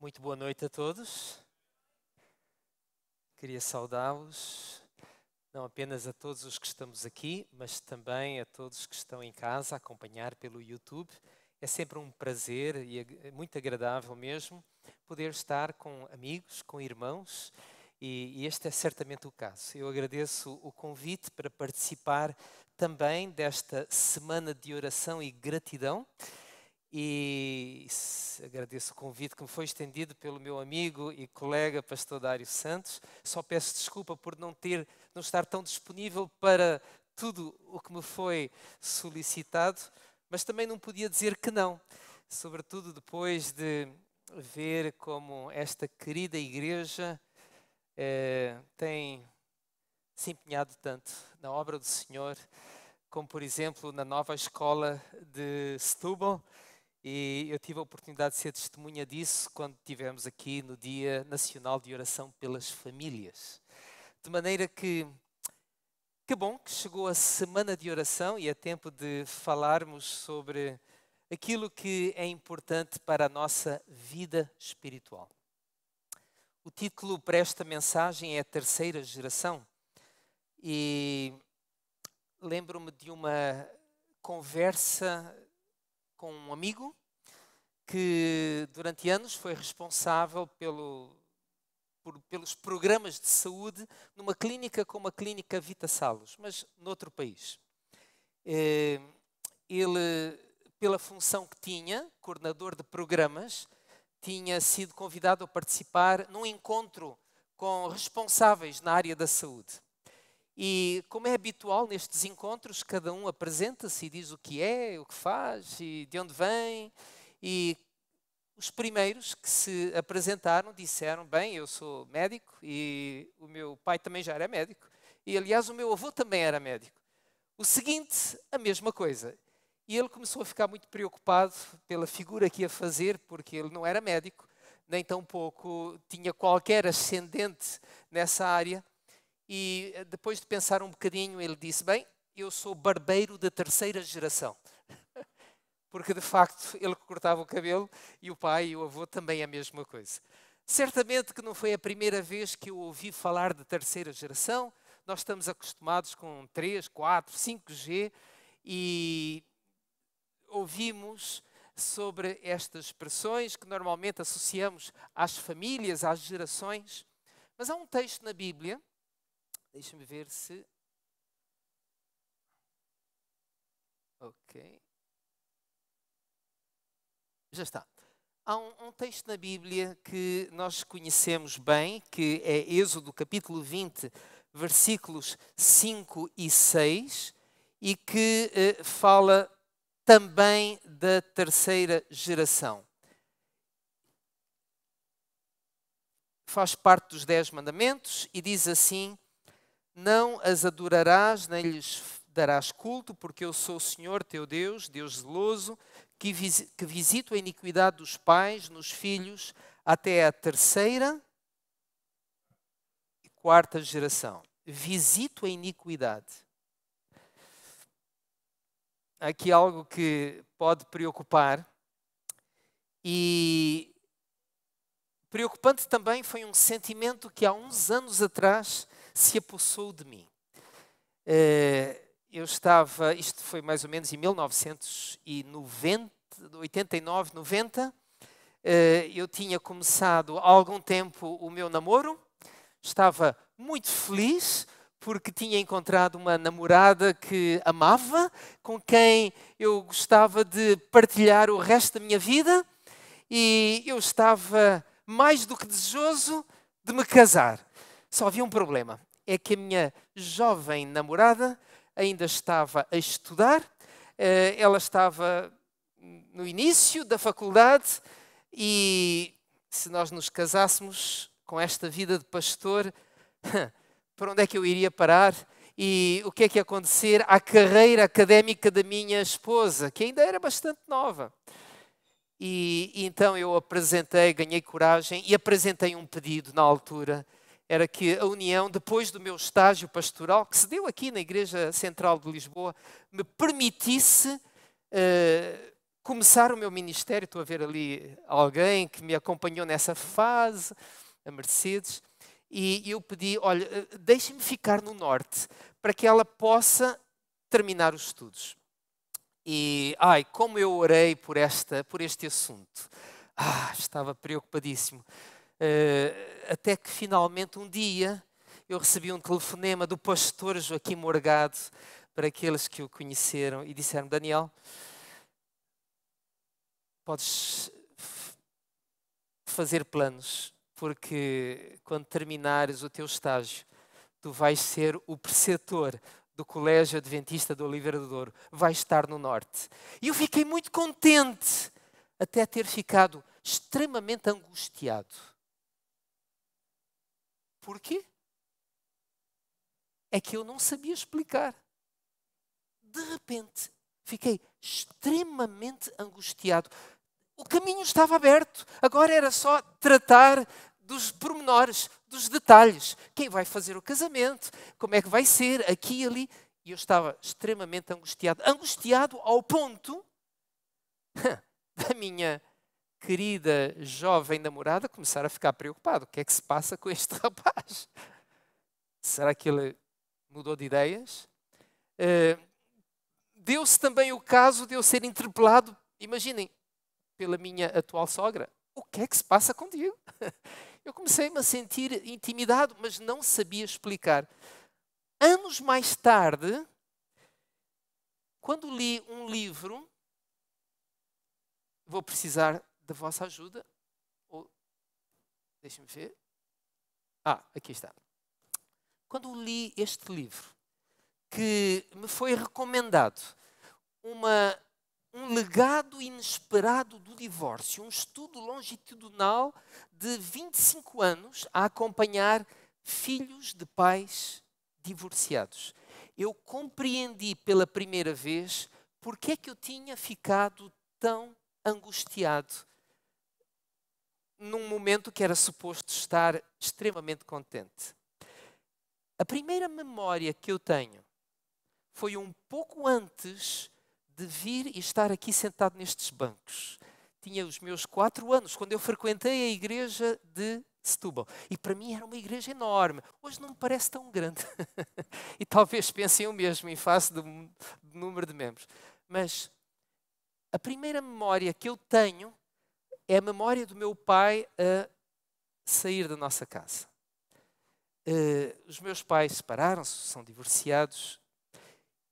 Muito boa noite a todos. Queria saudá-los, não apenas a todos os que estamos aqui, mas também a todos que estão em casa a acompanhar pelo YouTube. É sempre um prazer e muito agradável mesmo poder estar com amigos, com irmãos, e, e este é certamente o caso. Eu agradeço o convite para participar também desta semana de oração e gratidão e agradeço o convite que me foi estendido pelo meu amigo e colega pastor Dário Santos. Só peço desculpa por não ter, não estar tão disponível para tudo o que me foi solicitado, mas também não podia dizer que não, sobretudo depois de ver como esta querida igreja eh, tem se empenhado tanto na obra do Senhor, como por exemplo na nova escola de Setúbal e eu tive a oportunidade de ser testemunha disso quando tivemos aqui no Dia Nacional de Oração pelas Famílias. De maneira que que bom que chegou a semana de oração e é tempo de falarmos sobre aquilo que é importante para a nossa vida espiritual. O título para esta mensagem é Terceira Geração e lembro-me de uma conversa com um amigo que durante anos foi responsável pelo, por, pelos programas de saúde numa clínica como a Clínica Vita Salos, mas noutro país. Eh, ele, pela função que tinha, coordenador de programas, tinha sido convidado a participar num encontro com responsáveis na área da saúde. E, como é habitual nestes encontros, cada um apresenta-se e diz o que é, o que faz e de onde vem. E os primeiros que se apresentaram disseram: Bem, eu sou médico e o meu pai também já era médico, e aliás, o meu avô também era médico. O seguinte, a mesma coisa. E ele começou a ficar muito preocupado pela figura que ia fazer, porque ele não era médico, nem tampouco tinha qualquer ascendente nessa área. E eh, depois de pensar um bocadinho, ele disse: Bem, eu sou barbeiro da terceira geração porque de facto ele cortava o cabelo e o pai e o avô também é a mesma coisa. Certamente que não foi a primeira vez que eu ouvi falar de terceira geração, nós estamos acostumados com 3, 4, 5G e ouvimos sobre estas expressões que normalmente associamos às famílias, às gerações. Mas há um texto na Bíblia, deixa-me ver se. Ok. Já está. Há um, um, texto na Bíblia que nós conhecemos bem, que é Êxodo capítulo 20, versículos 5 e 6, e que eh, fala também da terceira geração. Faz parte dos Dez Mandamentos e diz assim: Não as adorarás, nem lhes darás culto, porque eu sou o Senhor teu Deus, Deus zeloso, que, visito a iniquidade dos pais nos filhos até a terceira e quarta geração. Visito a iniquidade. Aqui algo que pode preocupar e preocupante também foi um sentimento que há uns anos atrás se apossou de mim. É, eu estava, isto foi mais ou menos em 1990, 89, 90, eu tinha começado há algum tempo o meu namoro, estava muito feliz porque tinha encontrado uma namorada que amava, com quem eu gostava de partilhar o resto da minha vida e eu estava mais do que desejoso de me casar. Só havia um problema, é que a minha jovem namorada ainda estava a estudar, eh, ela estava no início da faculdade e se nós nos casássemos com esta vida de pastor, para onde é que eu iria parar? E o que é que ia acontecer à carreira académica da minha esposa, que ainda era bastante nova? E, e então eu apresentei, ganhei coragem e apresentei um pedido na altura era que a união, depois do meu estágio pastoral, que se deu aqui na Igreja Central de Lisboa, me permitisse uh, começar o meu ministério. Estou a ver ali alguém que me acompanhou nessa fase, a Mercedes, e eu pedi: olha, eh, deixe-me ficar no Norte, para que ela possa terminar os estudos. E, ai, como eu orei por, esta, por este assunto. Ah, estava preocupadíssimo eh, até que finalmente um dia eu recebi um telefonema do pastor Joaquim Morgado, para aqueles que o conheceram, e disseram: Daniel, podes fazer planos, porque quando terminares o teu estágio, tu vais ser o preceptor do Colégio Adventista do Oliveira do Douro, vais estar no Norte. E eu fiquei muito contente, até ter ficado extremamente angustiado Porquê? É que eu não sabia explicar. De repente, fiquei extremamente angustiado. O caminho estava aberto, agora era só tratar dos pormenores, dos detalhes. Quem vai fazer o casamento? Como é que vai ser? Aqui e ali. E eu estava extremamente angustiado. Angustiado ao ponto da minha querida jovem namorada começar a ficar preocupado. O que é que se passa com este rapaz? Será que ele mudou de ideias? Uh, Deu-se também o caso de eu ser interpelado, imaginem, pela minha atual sogra. O que é que se passa contigo? Eu comecei-me a sentir intimidado, mas não sabia explicar. Anos mais tarde, quando li um livro, vou precisar da vossa ajuda. Ou, deixa-me ver. Ah, aqui está. Quando li este livro, que me foi recomendado, uma, um legado inesperado do divórcio, um estudo longitudinal de 25 anos a acompanhar filhos de pais divorciados. Eu compreendi pela primeira vez porque é que eu tinha ficado tão angustiado num momento que era suposto estar extremamente contente. A primeira memória que eu tenho foi um pouco antes de vir e estar aqui sentado nestes bancos. Tinha os meus quatro anos, quando eu frequentei a igreja de Setúbal. E para mim era uma igreja enorme. Hoje não me parece tão grande. e talvez pensem o mesmo em face do, do número de membros. Mas a primeira memória que eu tenho é a memória do meu pai a sair da nossa casa. Uh, os meus pais separaram-se, são divorciados,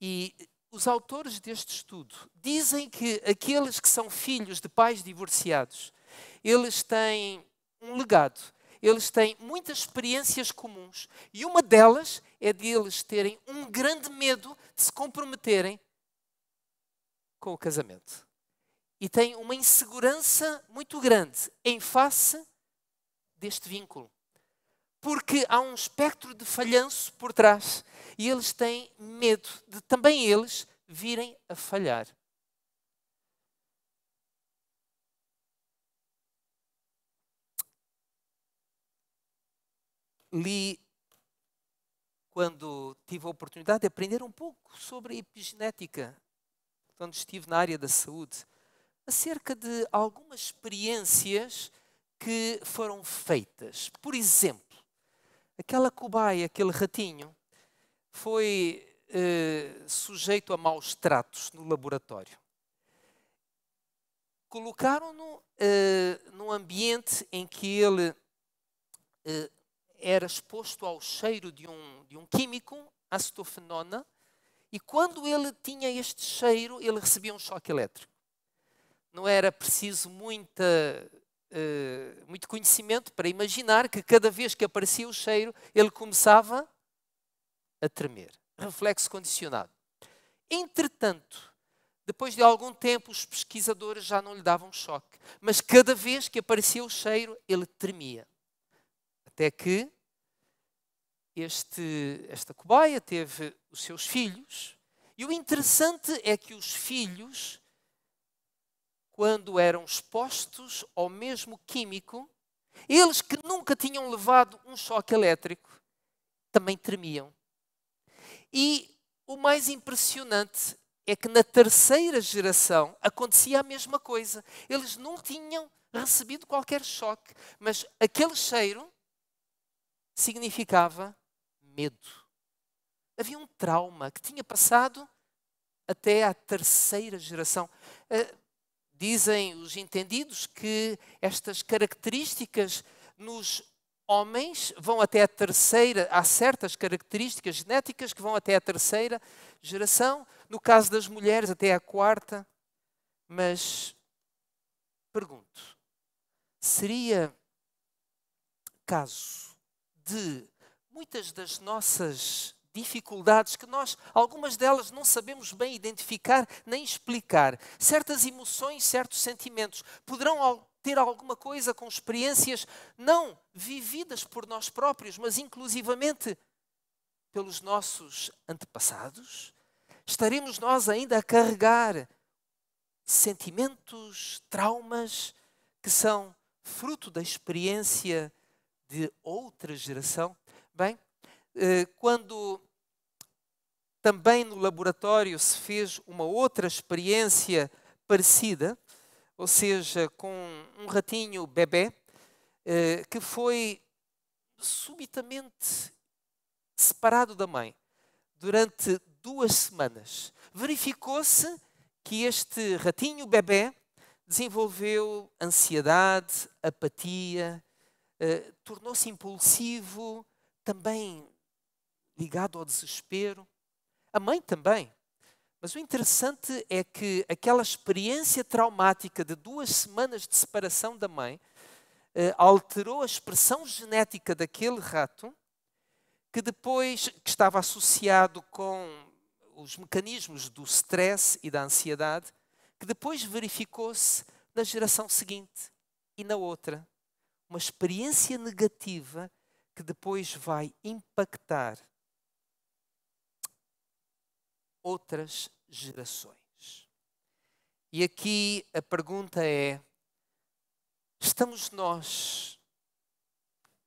e os autores deste estudo dizem que aqueles que são filhos de pais divorciados, eles têm um legado, eles têm muitas experiências comuns, e uma delas é de eles terem um grande medo de se comprometerem com o casamento e tem uma insegurança muito grande em face deste vínculo. Porque há um espectro de falhanço por trás e eles têm medo de também eles virem a falhar. Li quando tive a oportunidade de aprender um pouco sobre epigenética, quando estive na área da saúde acerca de algumas experiências que foram feitas. Por exemplo, aquela cobaia, aquele ratinho, foi eh, sujeito a maus tratos no laboratório. Colocaram-no eh, num ambiente em que ele eh, era exposto ao cheiro de um, de um químico, acetofenona, e quando ele tinha este cheiro, ele recebia um choque elétrico não era preciso muita, uh, muito conhecimento para imaginar que cada vez que aparecia o cheiro, ele começava a tremer. Reflexo condicionado. Entretanto, depois de algum tempo, os pesquisadores já não lhe davam choque, mas cada vez que aparecia o cheiro, ele tremia. Até que este, esta cobaia teve os seus filhos, e o interessante é que os filhos quando eram expostos ao mesmo químico, eles que nunca tinham levado um choque elétrico também tremiam. E o mais impressionante é que na terceira geração acontecia a mesma coisa. Eles não tinham recebido qualquer choque, mas aquele cheiro significava medo. Havia um trauma que tinha passado até à terceira geração. Eh, Dizem os entendidos que estas características nos homens vão até a terceira, há certas características genéticas que vão até a terceira geração, no caso das mulheres até a quarta. Mas pergunto, seria caso de muitas das nossas dificuldades que nós, algumas delas, não sabemos bem identificar nem explicar. Certas emoções, certos sentimentos poderão ter alguma coisa com experiências não vividas por nós próprios, mas inclusivamente pelos nossos antepassados? Estaremos nós ainda a carregar sentimentos, traumas que são fruto da experiência de outra geração? Bem, eh, quando também no laboratório se fez uma outra experiência parecida, ou seja, com um ratinho bebê eh, que foi subitamente separado da mãe durante duas semanas. Verificou-se que este ratinho bebê desenvolveu ansiedade, apatia, eh, tornou-se impulsivo, também ligado ao desespero. A mãe também. Mas o interessante é que aquela experiência traumática de duas semanas de separação da mãe eh, alterou a expressão genética daquele rato, que depois que estava associado com os mecanismos do stress e da ansiedade, que depois verificou-se na geração seguinte e na outra. Uma experiência negativa que depois vai impactar outras gerações. E aqui a pergunta é: estamos nós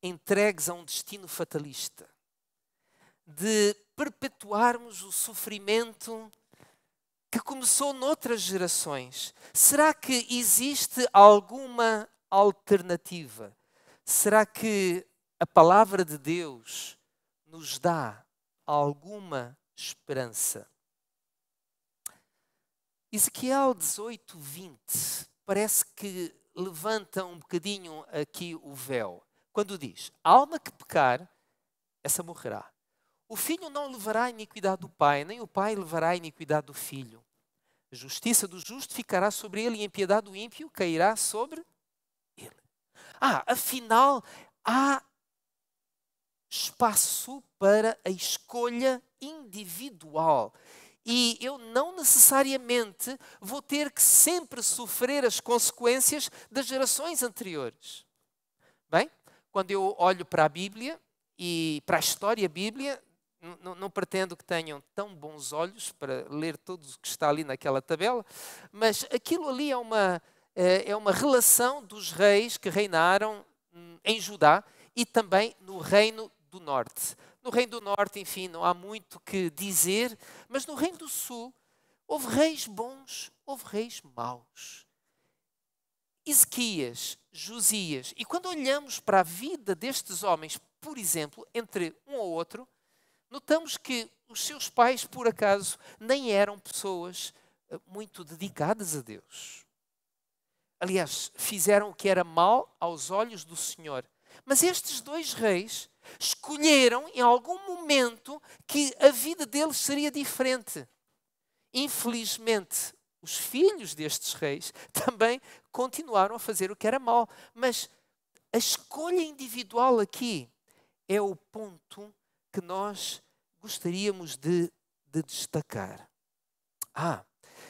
entregues a um destino fatalista de perpetuarmos o sofrimento que começou noutras gerações? Será que existe alguma alternativa? Será que a palavra de Deus nos dá alguma esperança? Ezequiel 18, 20, parece que levanta um bocadinho aqui o véu, quando diz: A alma que pecar, essa morrerá. O filho não levará a iniquidade do pai, nem o pai levará a iniquidade do filho. A justiça do justo ficará sobre ele e a impiedade do ímpio cairá sobre ele. Ah, afinal, há espaço para a escolha individual e eu não necessariamente vou ter que sempre sofrer as consequências das gerações anteriores. Bem, quando eu olho para a Bíblia e para a história bíblia, não, não, pretendo que tenham tão bons olhos para ler tudo o que está ali naquela tabela, mas aquilo ali é uma, é, é uma relação dos reis que reinaram hum, em Judá e também no Reino do Norte. No Reino do Norte, enfim, não há muito que dizer, mas no Reino do Sul houve reis bons, houve reis maus. Ezequias, Josias, e quando olhamos para a vida destes homens, por exemplo, entre um ou outro, notamos que os seus pais, por acaso, nem eram pessoas eh, muito dedicadas a Deus. Aliás, fizeram o que era mal aos olhos do Senhor. Mas estes dois reis escolheram em algum momento que a vida deles seria diferente. Infelizmente, os filhos destes reis também continuaram a fazer o que era mal. mas a escolha individual aqui é o ponto que nós gostaríamos de, de destacar. Ah,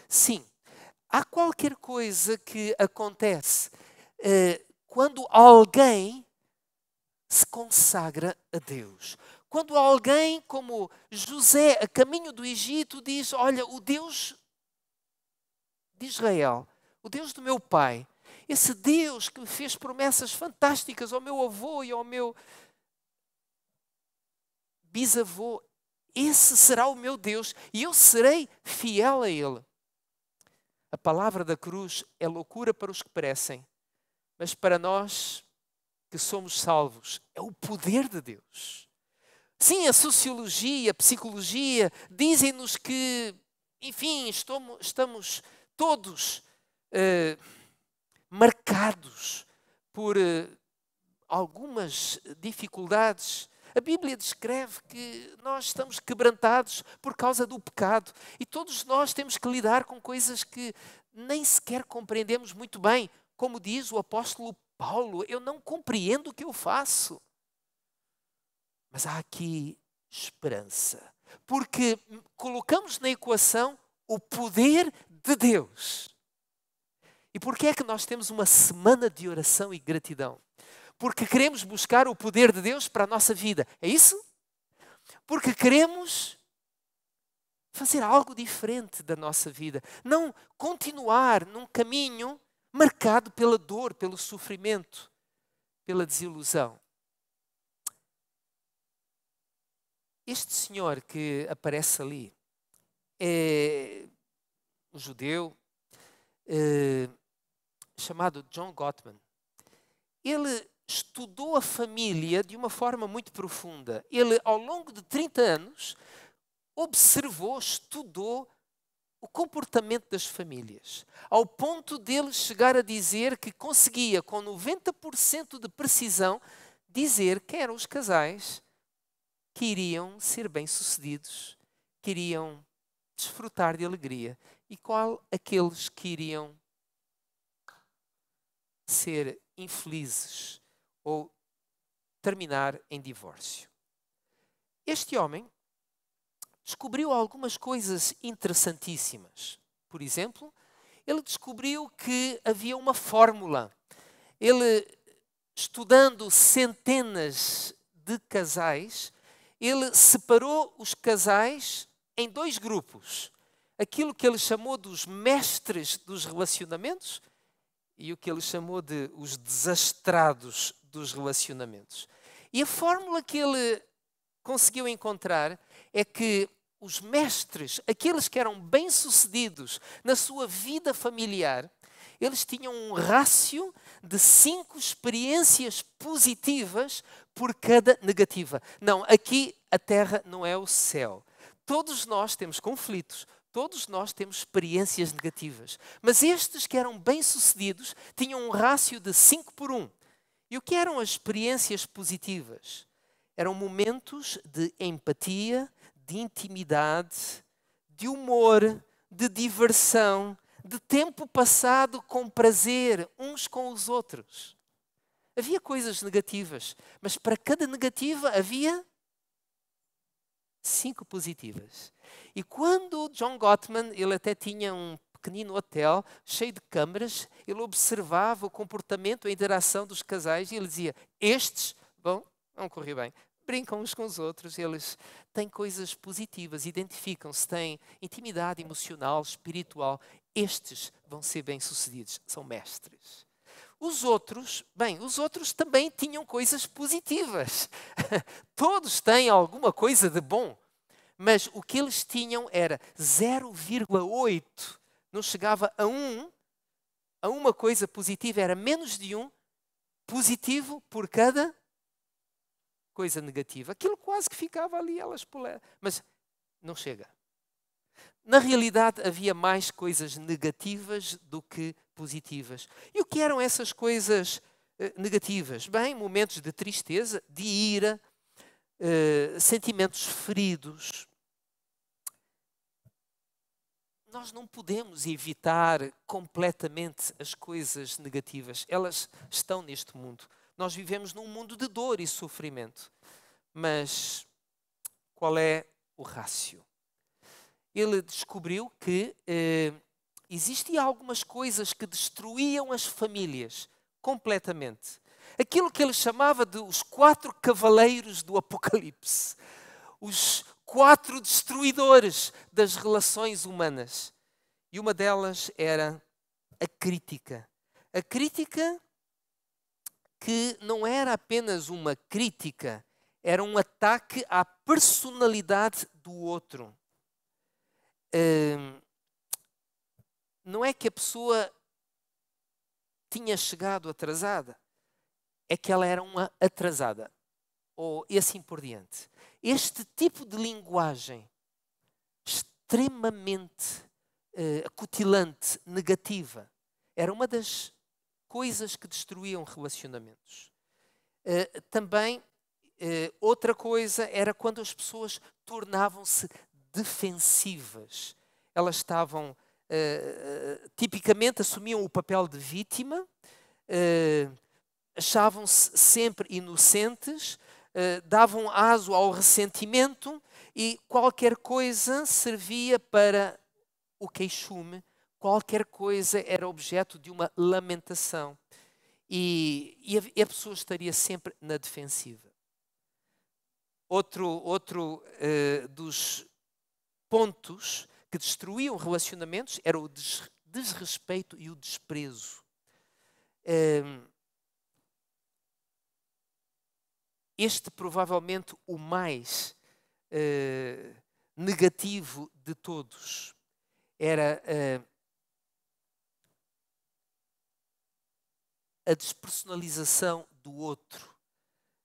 sim, há qualquer coisa que acontece eh, quando alguém se consagra a Deus. Quando alguém como José, a caminho do Egito, diz: Olha, o Deus de Israel, o Deus do meu pai, esse Deus que me fez promessas fantásticas ao meu avô e ao meu bisavô, esse será o meu Deus e eu serei fiel a ele. A palavra da cruz é loucura para os que perecem, mas para nós que somos salvos é o poder de Deus. Sim, a sociologia, a psicologia dizem-nos que, enfim, estamos, estamos todos eh, marcados por eh, algumas dificuldades. A Bíblia descreve que nós estamos quebrantados por causa do pecado e todos nós temos que lidar com coisas que nem sequer compreendemos muito bem, como diz o apóstolo Paulo, eu não compreendo o que eu faço. Mas há aqui esperança, porque colocamos na equação o poder de Deus. E por que é que nós temos uma semana de oração e gratidão? Porque queremos buscar o poder de Deus para a nossa vida. É isso? Porque queremos fazer algo diferente da nossa vida, não continuar num caminho marcado pela dor, pelo sofrimento, pela desilusão. Este senhor que aparece ali é um judeu é, chamado John Gottman. Ele estudou a família de uma forma muito profunda. Ele, ao longo de 30 anos, observou, estudou o comportamento das famílias, ao ponto dele chegar a dizer que conseguia, com 90% de precisão, dizer quem eram os casais que iriam ser bem-sucedidos, que iriam desfrutar de alegria e qual aqueles que iriam ser infelizes ou terminar em divórcio. Este homem descobriu algumas coisas interessantíssimas. Por exemplo, ele descobriu que havia uma fórmula. Ele, estudando centenas de casais, ele separou os casais em dois grupos. Aquilo que ele chamou dos mestres dos relacionamentos e o que ele chamou de os desastrados dos relacionamentos. E a fórmula que ele conseguiu encontrar é que os mestres, aqueles que eram bem-sucedidos na sua vida familiar, eles tinham um rácio de cinco experiências positivas por cada negativa. Não, aqui a terra não é o céu. Todos nós temos conflitos, Todos nós temos experiências negativas, mas estes que eram bem-sucedidos tinham um rácio de cinco por um. E o que eram as experiências positivas? Eram momentos de empatia, de intimidade, de humor, de diversão, de tempo passado com prazer uns com os outros. Havia coisas negativas, mas para cada negativa havia cinco positivas. E quando John Gottman, ele até tinha um pequenino hotel cheio de câmaras, ele observava o comportamento, a interação dos casais e ele dizia: estes, bom, não corri bem, brincam uns com os outros, eles têm coisas positivas, identificam-se, têm intimidade emocional, espiritual. Estes vão ser bem-sucedidos, são mestres. Os outros, bem, os outros também tinham coisas positivas. Todos têm alguma coisa de bom, mas o que eles tinham era 0,8, não chegava a 1, a uma coisa positiva, era menos de 1 positivo por cada coisa negativa, aquilo quase que ficava ali, elas Mas não chega. Na realidade, havia mais coisas negativas do que positivas. E o que eram essas coisas eh, negativas? Bem, momentos de tristeza, de ira, eh, sentimentos feridos. Nós não podemos evitar completamente as coisas negativas, elas estão neste mundo. Nós vivemos num mundo de dor e sofrimento. Mas qual é o rácio? Ele descobriu que eh, existiam algumas coisas que destruíam as famílias completamente. Aquilo que ele chamava de os quatro cavaleiros do Apocalipse, os quatro destruidores das relações humanas. E uma delas era a crítica. A crítica que não era apenas uma crítica, era um ataque à personalidade do outro. Hum, não é que a pessoa tinha chegado atrasada, é que ela era uma atrasada, ou e assim por diante. Este tipo de linguagem extremamente eh, acutilante, negativa, era uma das coisas que destruíam relacionamentos. Uh, também, uh, outra coisa era quando as pessoas tornavam-se defensivas. Elas estavam, uh, tipicamente, assumiam o papel de vítima, achavam-se sempre inocentes, davam aso ao ressentimento e qualquer coisa servia para o queixume qualquer coisa era objeto de uma lamentação. E, e a, pessoa estaria sempre na defensiva. Outro, outro uh, dos pontos que destruíam relacionamentos era o des desrespeito e o desprezo. Ehm, este provavelmente o mais uh, negativo de todos era uh, a despersonalização do outro,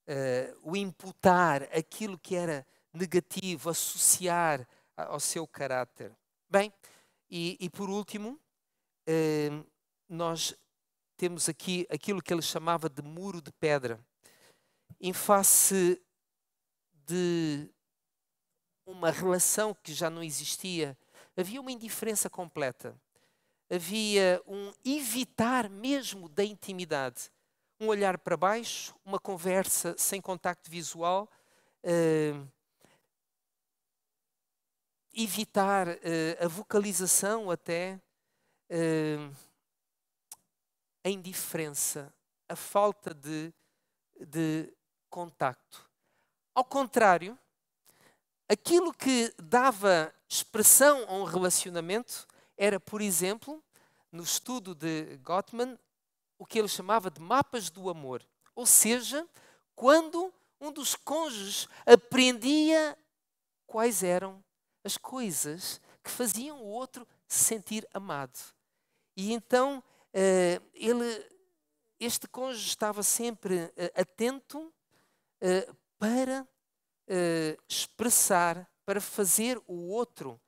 uh, o imputar aquilo que era negativo, associar ao seu caráter. Bem, e, e por último, uh, nós temos aqui aquilo que ele chamava de muro de pedra, em face de uma relação que já não existia, havia uma indiferença completa havia um evitar mesmo da intimidade. Um olhar para baixo, uma conversa sem contacto visual, uh, evitar uh, a vocalização até, uh, a indiferença, a falta de, de contacto. Ao contrário, aquilo que dava expressão a um relacionamento era, por exemplo, no estudo de Gottman, o que ele chamava de mapas do amor. Ou seja, quando um dos cônjuges aprendia quais eram as coisas que faziam o outro sentir amado. E então eh, ele, este cônjuge estava sempre eh, atento eh, para expressar, para fazer o outro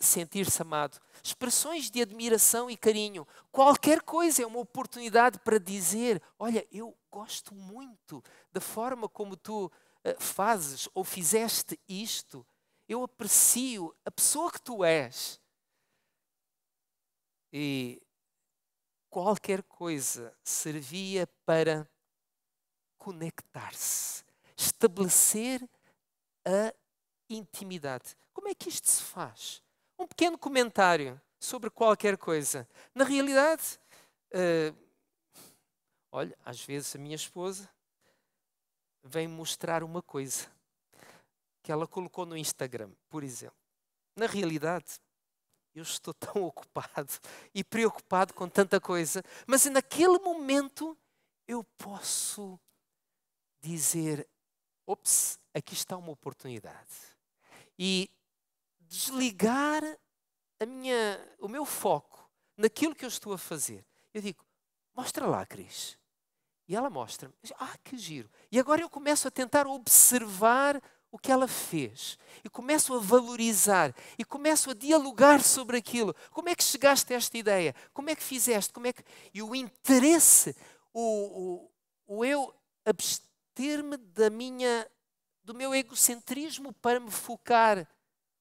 sentir-se amado. Expressões de admiração e carinho. Qualquer coisa é uma oportunidade para dizer: Olha, eu gosto muito da forma como tu eh, fazes ou fizeste isto. Eu aprecio a pessoa que tu és. E qualquer coisa servia para conectar-se, estabelecer a intimidade. Como é que isto se faz? um pequeno comentário sobre qualquer coisa. Na realidade, uh, olha, às vezes a minha esposa vem mostrar uma coisa que ela colocou no Instagram, por exemplo. Na realidade, eu estou tão ocupado e preocupado com tanta coisa, mas naquele momento eu posso dizer: ops, aqui está uma oportunidade. E desligar a minha, o meu foco naquilo que eu estou a fazer. Eu digo, mostra lá, Cris. E ela mostra-me. Ah, que giro. E agora eu começo a tentar observar o que ela fez. E começo a valorizar. E começo a dialogar sobre aquilo. Como é que chegaste a esta ideia? Como é que fizeste? Como é que... E o interesse, o, o, o eu abster-me da minha do meu egocentrismo para me focar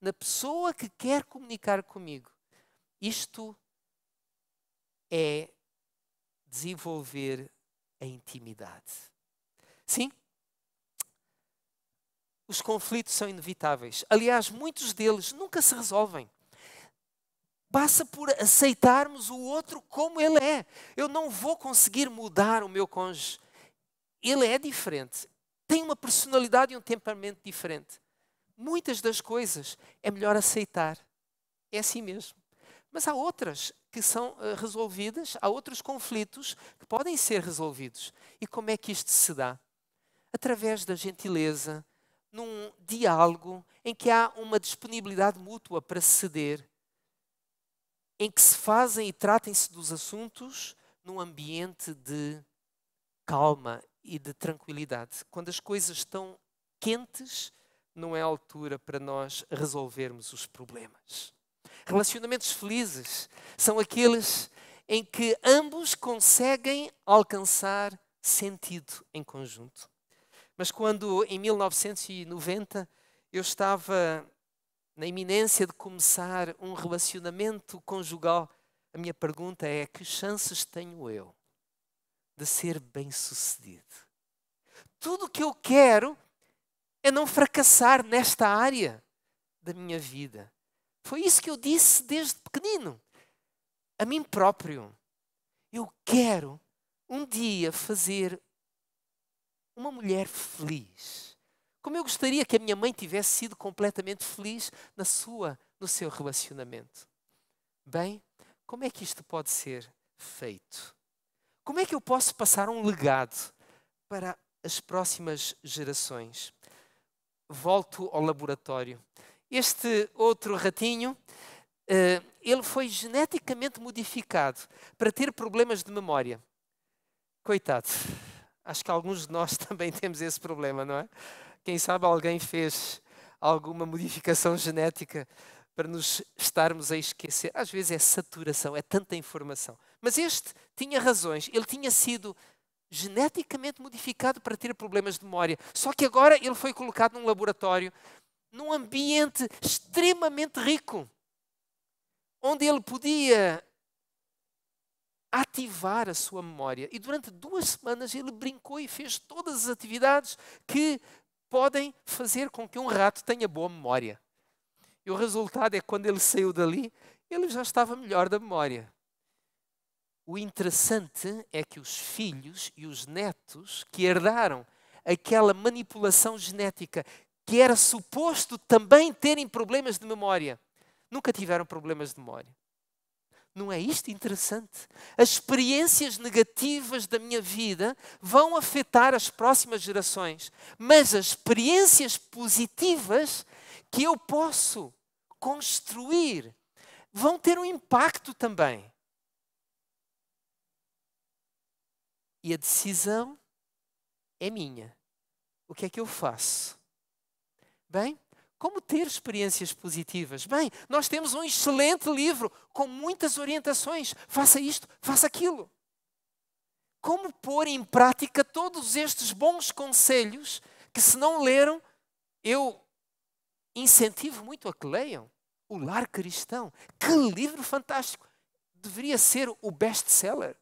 na pessoa que quer comunicar comigo. Isto é desenvolver a intimidade. Sim, os conflitos são inevitáveis. Aliás, muitos deles nunca se resolvem. Passa por aceitarmos o outro como ele é. Eu não vou conseguir mudar o meu cônjuge. Ele é diferente. Tem uma personalidade e um temperamento diferente muitas das coisas é melhor aceitar. É assim mesmo. Mas há outras que são eh, resolvidas, há outros conflitos que podem ser resolvidos. E como é que isto se dá? Através da gentileza, num diálogo em que há uma disponibilidade mútua para ceder, em que se fazem e tratem-se dos assuntos num ambiente de calma e de tranquilidade. Quando as coisas estão quentes, não é a altura para nós resolvermos os problemas. Relacionamentos felizes são aqueles em que ambos conseguem alcançar sentido em conjunto. Mas quando em 1990 eu estava na iminência de começar um relacionamento conjugal, a minha pergunta é: que chances tenho eu de ser bem-sucedido? Tudo o que eu quero é não fracassar nesta área da minha vida. Foi isso que eu disse desde pequenino, a mim próprio. Eu quero um dia fazer uma mulher feliz. Como eu gostaria que a minha mãe tivesse sido completamente feliz na sua, no seu relacionamento. Bem, como é que isto pode ser feito? Como é que eu posso passar um legado para as próximas gerações? volto ao laboratório. Este outro ratinho, eh, ele foi geneticamente modificado para ter problemas de memória. Coitado, acho que alguns de nós também temos esse problema, não é? Quem sabe alguém fez alguma modificação genética para nos estarmos a esquecer. Às vezes é saturação, é tanta informação. Mas este tinha razões, ele tinha sido geneticamente modificado para ter problemas de memória. Só que agora ele foi colocado num laboratório, num ambiente extremamente rico, onde ele podia ativar a sua memória. E durante duas semanas ele brincou e fez todas as atividades que podem fazer com que um rato tenha boa memória. E o resultado é que quando ele saiu dali, ele já estava melhor da memória. O interessante é que os filhos e os netos que herdaram aquela manipulação genética, que era suposto também terem problemas de memória, nunca tiveram problemas de memória. Não é isto interessante? As experiências negativas da minha vida vão afetar as próximas gerações, mas as experiências positivas que eu posso construir vão ter um impacto também. E a decisão é minha. O que é que eu faço? Bem, como ter experiências positivas? Bem, nós temos um excelente livro com muitas orientações. Faça isto, faça aquilo. Como pôr em prática todos estes bons conselhos que, se não leram, eu incentivo muito a que leiam. O Lar Cristão. Que livro fantástico! Deveria ser o best-seller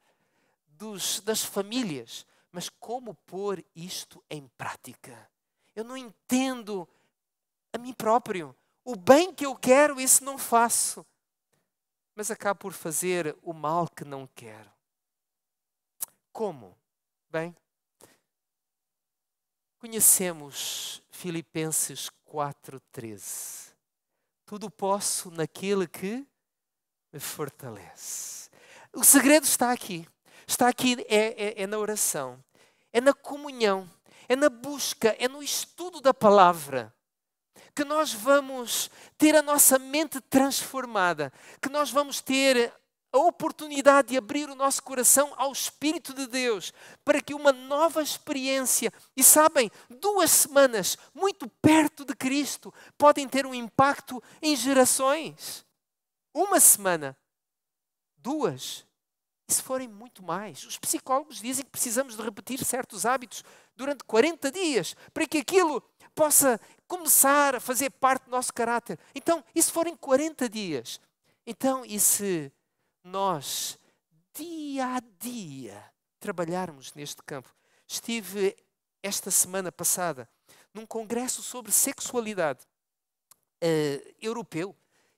dos, das famílias. Mas como pôr isto em prática? Eu não entendo a mim próprio. O bem que eu quero, isso não faço. Mas acabo por fazer o mal que não quero. Como? Bem, conhecemos Filipenses 4,13. Tudo posso naquele que me fortalece. O segredo está aqui está aqui é, é, é na oração, é na comunhão, é na busca, é no estudo da palavra que nós vamos ter a nossa mente transformada, que nós vamos ter a oportunidade de abrir o nosso coração ao Espírito de Deus para que uma nova experiência, e sabem, duas semanas muito perto de Cristo podem ter um impacto em gerações. Uma semana, duas, e se forem muito mais, os psicólogos dizem que precisamos de repetir certos hábitos durante 40 dias para que aquilo possa começar a fazer parte do nosso caráter. Então, e se forem 40 dias? Então, e se nós, dia a dia, trabalharmos neste campo? Estive esta semana passada num congresso sobre sexualidade uh, europeu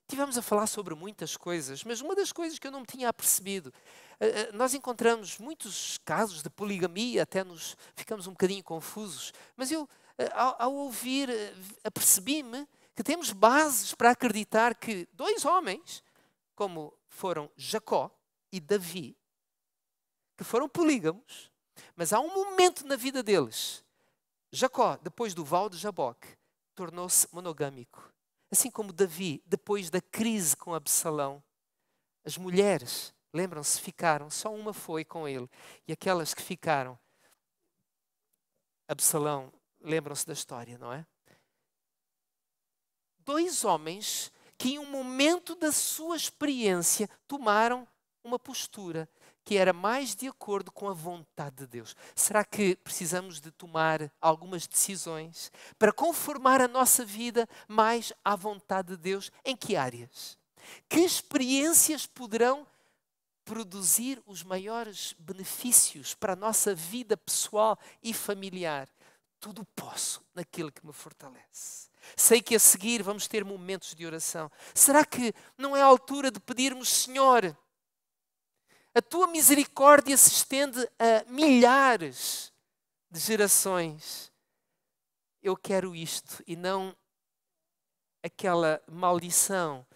Tivemos a falar sobre muitas coisas, mas uma das coisas que eu não me tinha apercebido, eh, eh, nós encontramos muitos casos de poligamia, até nos ficamos um bocadinho confusos, mas eu, eh, ao, ao ouvir, apercebi-me que temos bases para acreditar que dois homens, como foram Jacó e Davi, que foram polígamos, mas há um momento na vida deles. Jacó, depois do val de Jaboque, tornou-se monogâmico. Assim como Davi, depois da crise com Absalão, as mulheres, lembram-se, ficaram, só uma foi com ele. E aquelas que ficaram, Absalão, lembram-se da história, não é? Dois homens que, em um momento da sua experiência, tomaram uma postura que era mais de acordo com a vontade de Deus. Será que precisamos de tomar algumas decisões para conformar a nossa vida mais à vontade de Deus? Em que áreas? Que experiências poderão produzir os maiores benefícios para a nossa vida pessoal e familiar? Tudo posso naquilo que me fortalece. Sei que a seguir vamos ter momentos de oração. Será que não é a altura de pedirmos, Senhor, a tua misericórdia se estende a milhares de gerações. Eu quero isto e não aquela maldição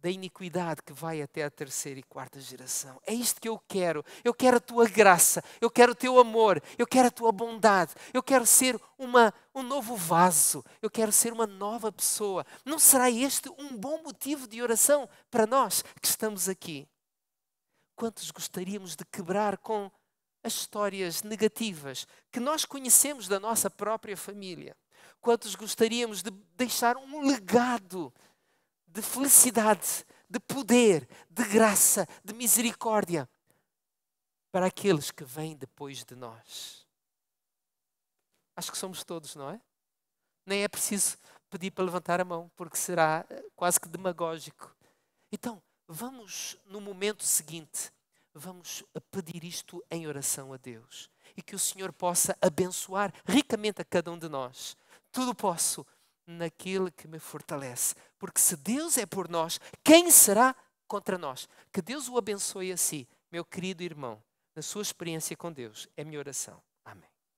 da iniquidade que vai até a terceira e quarta geração. É isto que eu quero. Eu quero a tua graça, eu quero o teu amor, eu quero a tua bondade, eu quero ser uma, um novo vaso, eu quero ser uma nova pessoa. Não será este um bom motivo de oração para nós que estamos aqui? Quantos gostaríamos de quebrar com as histórias negativas que nós conhecemos da nossa própria família? Quantos gostaríamos de deixar um legado de felicidade, de poder, de graça, de misericórdia para aqueles que vêm depois de nós? Acho que somos todos, não é? Nem é preciso pedir para levantar a mão, porque será eh, quase que demagógico. Então, vamos no momento seguinte, vamos pedir isto em oração a Deus e que o Senhor possa abençoar ricamente a cada um de nós. Tudo posso naquele que me fortalece, porque se Deus é por nós, quem será contra nós? Que Deus o abençoe a si, meu querido irmão, na sua experiência com Deus, é minha oração.